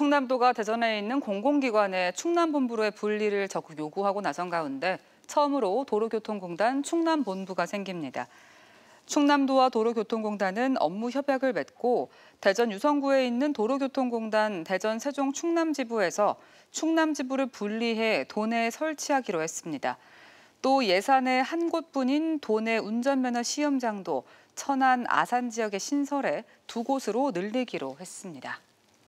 충남도가 대전에 있는 공공기관의 충남본부로의 분리를 적극 요구하고 나선 가운데 처음으로 도로교통공단 충남본부가 생깁니다. 충남도와 도로교통공단은 업무 협약을 맺고 대전 유성구에 있는 도로교통공단 대전 세종 충남지부에서 충남지부를 분리해 도내에 설치하기로 했습니다. 또 예산의 한 곳뿐인 도내 운전면허 시험장도 천안 아산 지역의 신설에 두 곳으로 늘리기로 했습니다.